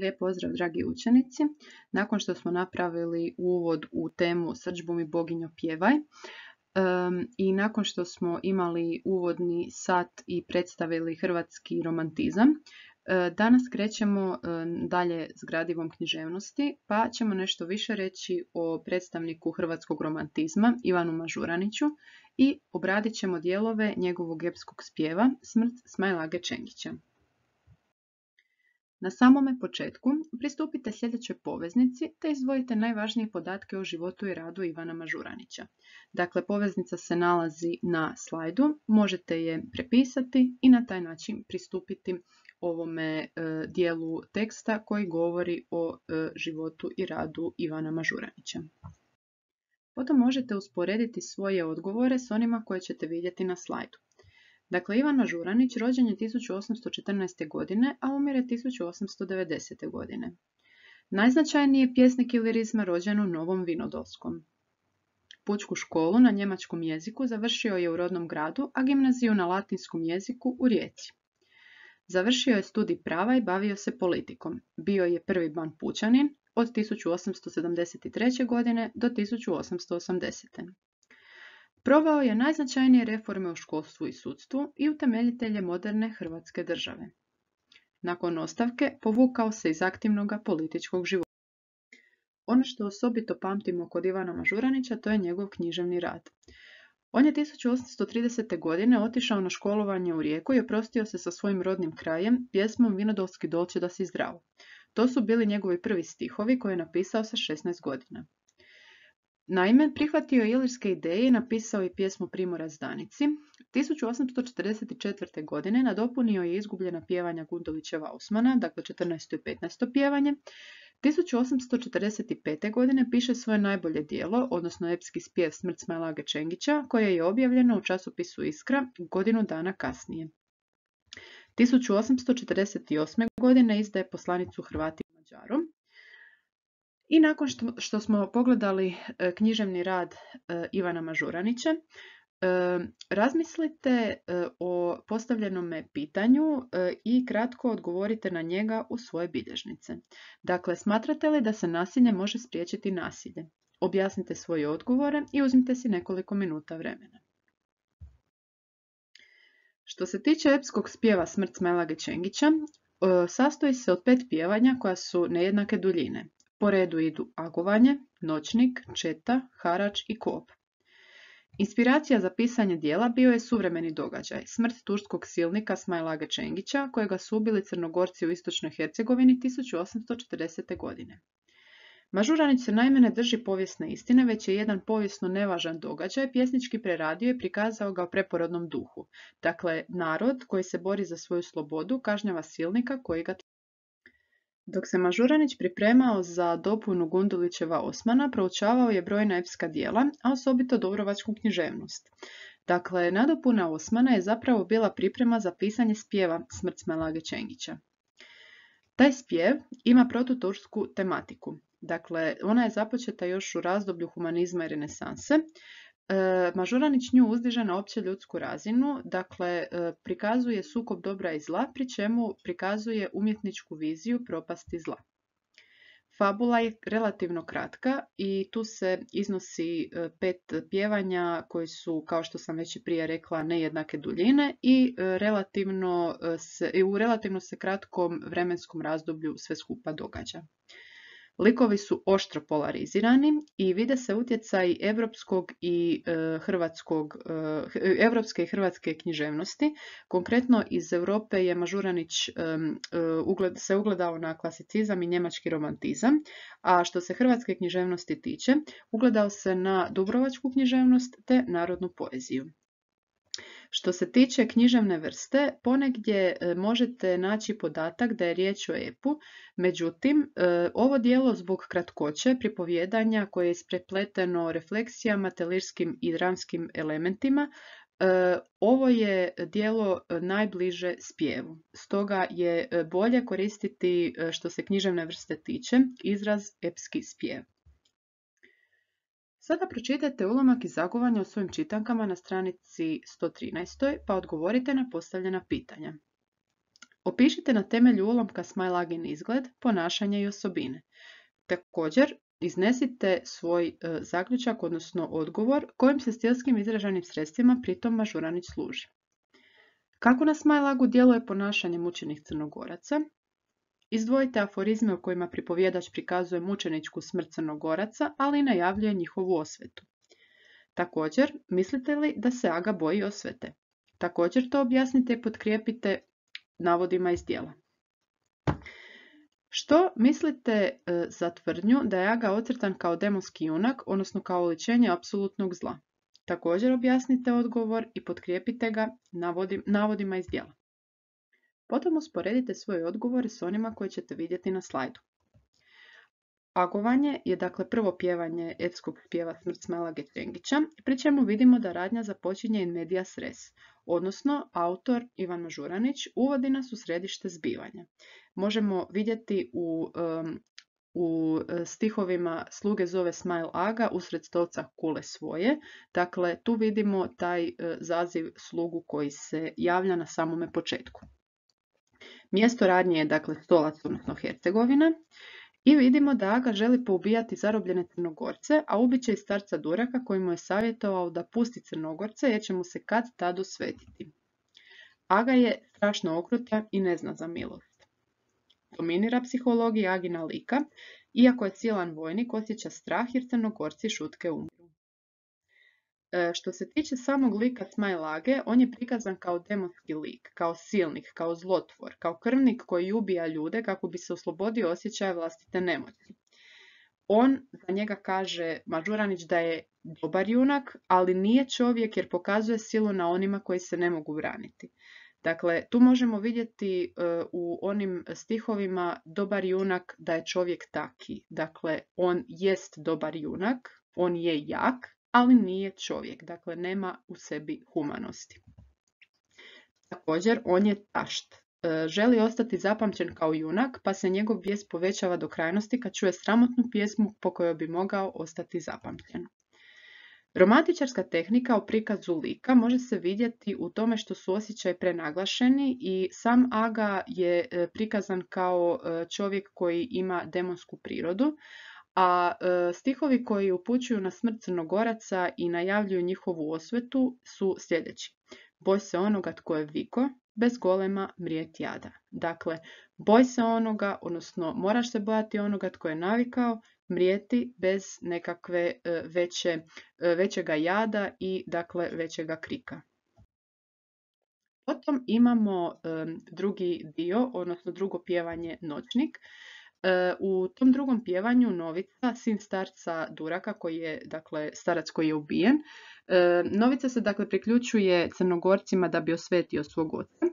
Lijep pozdrav dragi učenici. Nakon što smo napravili uvod u temu Srđbom i boginjo pjevaj i nakon što smo imali uvodni sat i predstavili hrvatski romantizam, e, danas krećemo e, dalje s gradivom književnosti pa ćemo nešto više reći o predstavniku hrvatskog romantizma Ivanu Mažuraniću i obradit ćemo dijelove njegovog epskog spjeva Smrt Smajlage Čengića. Na samome početku pristupite sljedećoj poveznici te izdvojite najvažnije podatke o životu i radu Ivana Mažuranića. Dakle, poveznica se nalazi na slajdu, možete je prepisati i na taj način pristupiti ovome e, dijelu teksta koji govori o e, životu i radu Ivana Mažuranića. Potom možete usporediti svoje odgovore s onima koje ćete vidjeti na slajdu. Dakle, Ivana Žuranić rođen je 1814. godine, a je 1890. godine. Najznačajniji je pjesnik i lirizma rođen u Novom Vinodolskom. Pučku školu na njemačkom jeziku završio je u rodnom gradu, a gimnaziju na latinskom jeziku u Rijeci. Završio je studij prava i bavio se politikom. Bio je prvi ban pučanin od 1873. godine do 1880. Proveo je najznačajnije reforme u školstvu i sudstvu i utemeljitelje moderne Hrvatske države. Nakon ostavke povukao se iz aktivnog političkog života. Ono što osobito pamtimo kod Ivana Mažuranića to je njegov književni rad. On je 1830. godine otišao na školovanje u Rijeku i oprostio se sa svojim rodnim krajem pjesmom Vinodolski dolče da si zdrav. To su bili njegovi prvi stihovi koje je napisao sa 16 godina. Naime, prihvatio je ilirske ideje i napisao je pjesmu Primorac Danici. 1844. godine nadopunio je izgubljena pjevanja Gundovićeva Osmana, dakle 14. i 15. pjevanje. 1845. godine piše svoje najbolje dijelo, odnosno epski spjev Smrt Smajlage Čengića, koje je objavljeno u časopisu Iskra godinu dana kasnije. 1848. godine izdaje poslanicu Hrvati Mađarom, i nakon što, što smo pogledali e, književni rad e, Ivana Mažuranića, e, razmislite o postavljenome pitanju i kratko odgovorite na njega u svoje bilježnice. Dakle, smatrate li da se nasilje može spriječiti nasilje? Objasnite svoje odgovore i uzmite si nekoliko minuta vremena. Što se tiče epskog spjeva Smrt Smelage Čengića, sastoji se od pet pjevanja koja su nejednake duljine. Po redu idu agovanje, noćnik, četa, harač i kop. Inspiracija za pisanje dijela bio je suvremeni događaj, smrt turskog silnika Smajlaga Čengića, kojega su ubili crnogorci u Istočnoj Hercegovini 1840. godine. Mažuranić se naime ne drži povijesne istine, već je jedan povijesno nevažan događaj pjesnički preradio i prikazao ga u preporodnom duhu. Dakle, narod koji se bori za svoju slobodu kažnjava silnika koji ga dok se Mažuranić pripremao za dopunu Gundulićeva Osmana, proučavao je brojna epska dijela, a osobito dobrovačku književnost. Dakle, nadopuna Osmana je zapravo bila priprema za pisanje spjeva Smrt Smelage Čengića. Taj spjev ima protutursku tematiku. Dakle, ona je započeta još u razdoblju humanizma i renesanse, E, Mažuranić nju uzdiže na opće ljudsku razinu, dakle e, prikazuje sukob dobra i zla, pri čemu prikazuje umjetničku viziju propasti zla. Fabula je relativno kratka i tu se iznosi e, pet pjevanja koji su, kao što sam već i prije rekla, nejednake duljine i, relativno u relativno se kratkom vremenskom razdoblju sve skupa događa. Likovi su oštro polarizirani i vide se utjecaj evropskog i e, e, evropske i hrvatske književnosti. Konkretno iz Europe je Mažuranić e, se ugledao na klasicizam i njemački romantizam, a što se hrvatske književnosti tiče, ugledao se na dubrovačku književnost te narodnu poeziju. Što se tiče književne vrste, ponegdje e, možete naći podatak da je riječ o epu, međutim, e, ovo dijelo zbog kratkoće pripovjedanja koje je isprepleteno refleksijama, telirskim i dramskim elementima, e, ovo je dijelo najbliže spjevu, stoga je bolje koristiti što se književne vrste tiče izraz epski spjev. Sada pročitajte ulomak i zagovanje o svojim čitankama na stranici 113. pa odgovorite na postavljena pitanja. Opišite na temelju ulomka smajlagin izgled, ponašanje i osobine. Također, iznesite svoj e, zaključak, odnosno odgovor, kojim se stilskim izraženim sredstvima pritom Mažuranić služi. Kako na Smajlagu djeluje ponašanje mučenih crnogoraca? Izdvojite aforizme u kojima pripovjedač prikazuje mučeničku smrt crnogoraca, ali i najavljuje njihovu osvetu. Također, mislite li da se Aga boji osvete? Također to objasnite i potkrijepite navodima iz dijela. Što mislite e, za tvrdnju da je Aga ocrtan kao demonski junak, odnosno kao oličenje apsolutnog zla? Također objasnite odgovor i potkrijepite ga navodima iz dijela. Potom usporedite svoje odgovore s onima koje ćete vidjeti na slajdu. Agovanje je dakle prvo pjevanje etskog pjeva Smrt Smelage pri čemu vidimo da radnja započinje in medias res, odnosno autor Ivan Mažuranić uvodi nas u središte zbivanja. Možemo vidjeti u, u e, stihovima Sluge zove Smile Aga usred stolca kule svoje, dakle tu vidimo taj e, zaziv slugu koji se javlja na samome početku. Mjesto radnje je dakle Stolac, odnosno Hercegovina. I vidimo da Aga želi poubijati zarobljene Crnogorce, a ubiće i starca Duraka koji mu je savjetovao da pusti Crnogorce jer će mu se kad tad osvetiti. Aga je strašno okruta i ne zna za milost. Dominira psihologija Agina lika, iako je cijelan vojnik, osjeća strah jer Crnogorci šutke umru. E, što se tiče samog lika Smajlage, on je prikazan kao demonski lik, kao silnik, kao zlotvor, kao krvnik koji ubija ljude kako bi se oslobodio osjećaja vlastite nemoći. On za njega kaže Mažuranić da je dobar junak, ali nije čovjek jer pokazuje silu na onima koji se ne mogu braniti. Dakle, tu možemo vidjeti e, u onim stihovima dobar junak da je čovjek taki. Dakle, on jest dobar junak, on je jak, ali nije čovjek, dakle nema u sebi humanosti. Također, on je tašt. E, želi ostati zapamćen kao junak, pa se njegov bijes povećava do krajnosti kad čuje sramotnu pjesmu po kojoj bi mogao ostati zapamćen. Romantičarska tehnika o prikazu lika može se vidjeti u tome što su osjećaj prenaglašeni i sam Aga je e, prikazan kao e, čovjek koji ima demonsku prirodu, a e, stihovi koji upućuju na smrt Crnogoraca i najavljuju njihovu osvetu su sljedeći. Boj se onoga tko je viko, bez golema mrijet jada. Dakle, boj se onoga, odnosno moraš se bojati onoga tko je navikao, mrijeti bez nekakve e, veće, e, većega jada i dakle većega krika. Potom imamo drugi dio, odnosno drugo pjevanje noćnik. E, u tom drugom pjevanju Novica, sin starca Duraka, koji je, dakle, starac koji je ubijen, e, Novica se dakle priključuje crnogorcima da bi osvetio svog oca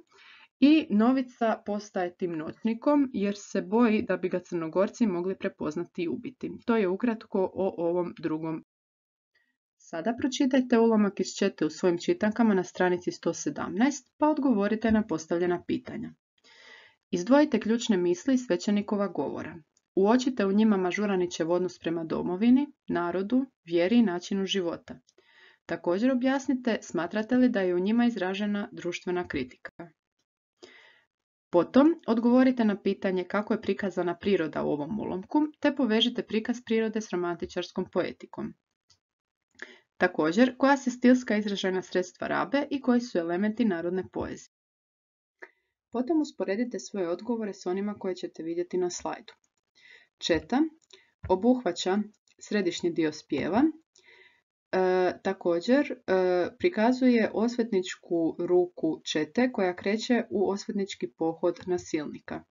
i Novica postaje tim noćnikom jer se boji da bi ga crnogorci mogli prepoznati i ubiti. To je ukratko o ovom drugom. Sada pročitajte ulomak iz čete u svojim čitankama na stranici 117 pa odgovorite na postavljena pitanja. Izdvojite ključne misli iz svećenikova govora. Uočite u njima Mažuranićev odnos prema domovini, narodu, vjeri i načinu života. Također objasnite smatrate li da je u njima izražena društvena kritika. Potom odgovorite na pitanje kako je prikazana priroda u ovom ulomku, te povežite prikaz prirode s romantičarskom poetikom. Također, koja se stilska izražena sredstva rabe i koji su elementi narodne poezije. Potom usporedite svoje odgovore s onima koje ćete vidjeti na slajdu. Četa obuhvaća središnji dio spjeva, e, također e, prikazuje osvetničku ruku čete koja kreće u osvetnički pohod nasilnika.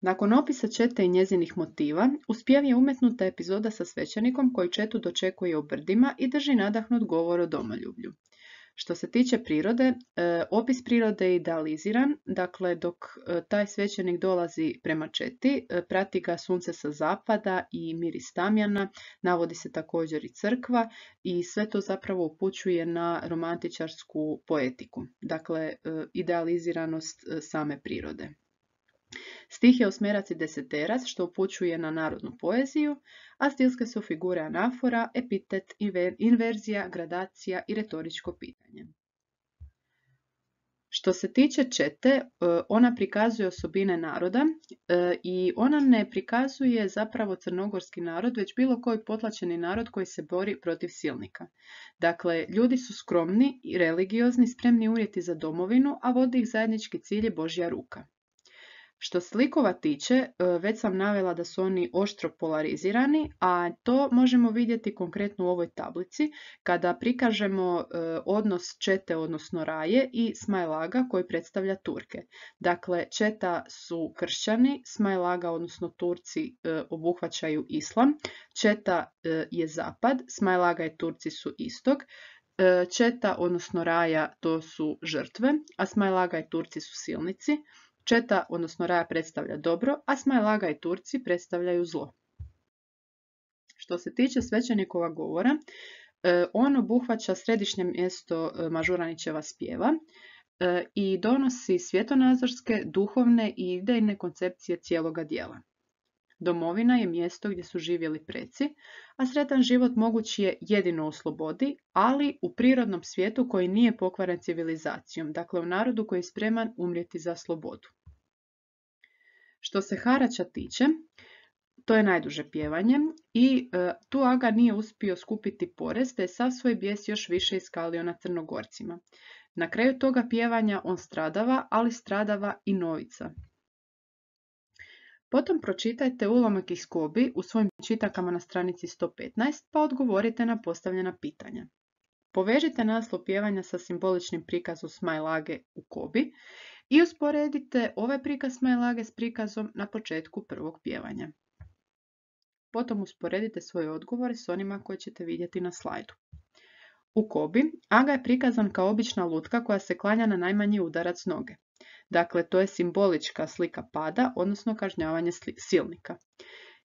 Nakon opisa Čete i njezinih motiva, u je umetnuta epizoda sa svećenikom koji Četu dočekuje u brdima i drži nadahnut govor o domoljublju. Što se tiče prirode, e, opis prirode je idealiziran, dakle dok e, taj svećenik dolazi prema četi, e, prati ga sunce sa zapada i miris tamjana, navodi se također i crkva i sve to zapravo upućuje na romantičarsku poetiku, dakle idealiziranost same prirode. Stih je osmerac i deseterac, što upućuje na narodnu poeziju, a stilske su figure anafora, epitet, inverzija, gradacija i retoričko pitanje. Što se tiče čete, e, ona prikazuje osobine naroda e, i ona ne prikazuje zapravo crnogorski narod, već bilo koji potlačeni narod koji se bori protiv silnika. Dakle, ljudi su skromni i religiozni, spremni uvjeti za domovinu, a vodi ih zajednički cilj Božja ruka. Što slikova tiče, e, već sam navela da su oni oštro polarizirani, a to možemo vidjeti konkretno u ovoj tablici kada prikažemo e, odnos čete, odnosno raje i smajlaga koji predstavlja Turke. Dakle, četa su kršćani, smajlaga, odnosno Turci, e, obuhvaćaju islam, četa je zapad, smajlaga i Turci su istok, četa, odnosno raja, to su žrtve, a smajlaga i Turci su silnici. Četa, odnosno raja predstavlja dobro, a Smajlaga i Turci predstavljaju zlo. Što se tiče svećenikova govora, e, on obuhvaća središnje mjesto e, Mažuranićeva spjeva e, i donosi svjetonazorske, duhovne i idejne koncepcije cijeloga dijela. Domovina je mjesto gdje su živjeli preci, a sretan život moguć je jedino u slobodi, ali u prirodnom svijetu koji nije pokvaren civilizacijom, dakle u narodu koji je spreman umrijeti za slobodu. Što se harača tiče, to je najduže pjevanje i e, tu Aga nije uspio skupiti porez, te je sav svoj bijes još više iskalio na Crnogorcima. Na kraju toga pjevanja on stradava, ali stradava i novica. Potom pročitajte ulomak iz Kobi u svojim čitakama na stranici 115 pa odgovorite na postavljena pitanja. Povežite naslov pjevanja sa simboličnim prikazom Smajlage u kobi i usporedite ovaj prikaz Smajlage s prikazom na početku prvog pjevanja. Potom usporedite svoje odgovore s onima koje ćete vidjeti na slajdu. U kobi Aga je prikazan kao obična lutka koja se klanja na najmanji udarac noge. Dakle, to je simbolička slika pada, odnosno kažnjavanje silnika.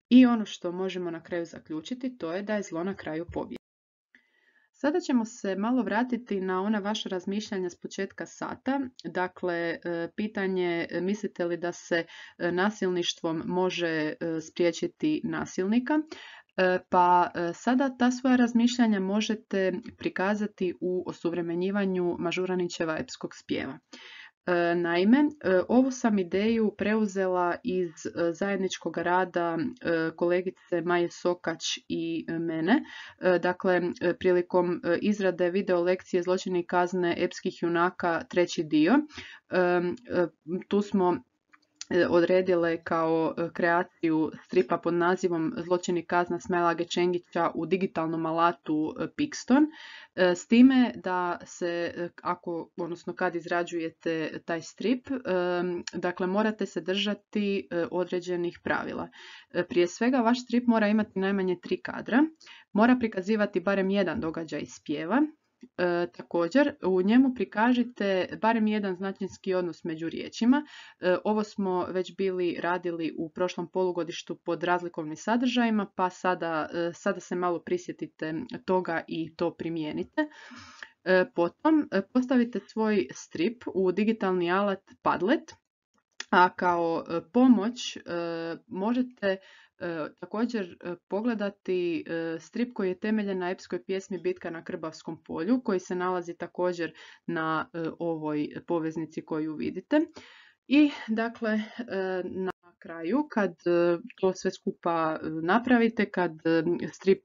I ono što možemo na kraju zaključiti, to je da je zlo na kraju pobjeda. Sada ćemo se malo vratiti na ona vaša razmišljanja s početka sata. Dakle, e, pitanje e, mislite li da se e, nasilništvom može spriječiti nasilnika? Pa sada ta svoja razmišljanja možete prikazati u osuvremenjivanju Mažuranićeva epskog spjeva. E, naime, e, ovu sam ideju preuzela iz e, zajedničkog rada kolegice Maje Sokać i mene. Dakle, prilikom izrade video lekcije zločini kazne epskih junaka treći dio. Tu smo odredile kao e, kreaciju stripa pod nazivom Zločini kazna smela Gečengića u digitalnom alatu e, Pixton, e, s time da se, ako, odnosno kad izrađujete taj strip, dakle morate se držati određenih pravila. Prije svega vaš strip mora imati najmanje tri kadra, mora prikazivati barem jedan događaj iz pjeva, E, također, u njemu prikažite barem jedan značinski odnos među riječima. E, ovo smo već bili radili u prošlom polugodištu pod razlikovnim sadržajima, pa sada, e, sada se malo prisjetite toga i to primijenite. Potom postavite svoj strip u digitalni alat Padlet, a kao pomoć možete E, također e, pogledati e, strip koji je temeljen na epskoj pjesmi Bitka na Krbavskom polju, koji se nalazi također na ovoj poveznici koju vidite. I dakle, na kraju kad e, to sve skupa e, napravite, kad e, strip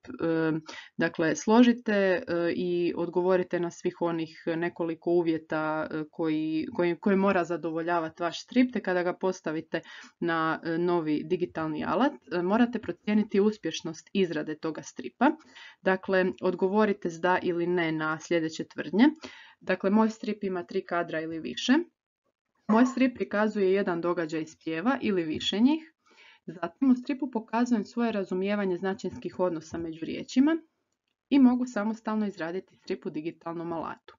dakle, složite i odgovorite na svih onih nekoliko uvjeta koji, koji, mora zadovoljavati vaš strip, te kada ga postavite na novi digitalni alat, morate procijeniti uspješnost izrade toga stripa. Dakle, odgovorite da ili ne na sljedeće tvrdnje. Dakle, moj strip ima tri kadra ili više. Moj strip prikazuje jedan događaj iz pjeva ili više njih. Zatim u stripu pokazujem svoje razumijevanje značinskih odnosa među riječima i mogu samostalno izraditi strip u digitalnom alatu.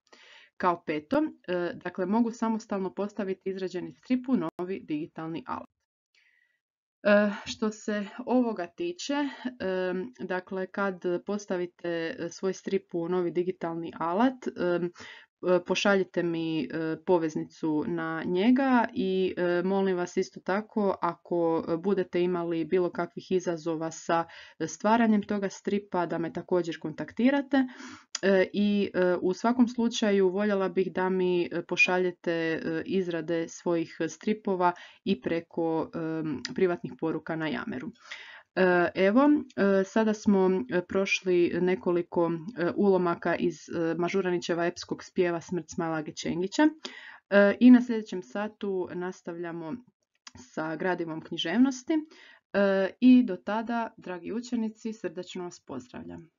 Kao peto, e, dakle mogu samostalno postaviti izrađeni strip u novi digitalni alat. E, što se ovoga tiče, e, dakle kad postavite svoj strip u novi digitalni alat, E, pošaljite mi e, poveznicu na njega i e, molim vas isto tako ako budete imali bilo kakvih izazova sa stvaranjem toga stripa da me također kontaktirate i u svakom slučaju voljela bih da mi pošaljete izrade svojih stripova i preko privatnih poruka na Jameru. E, evo, e, sada smo e, prošli nekoliko ulomaka iz Mažuranićeva epskog spjeva Smrt Smalage Čengića i na sljedećem satu nastavljamo sa gradivom književnosti i do tada, dragi učenici, srdačno vas pozdravljam.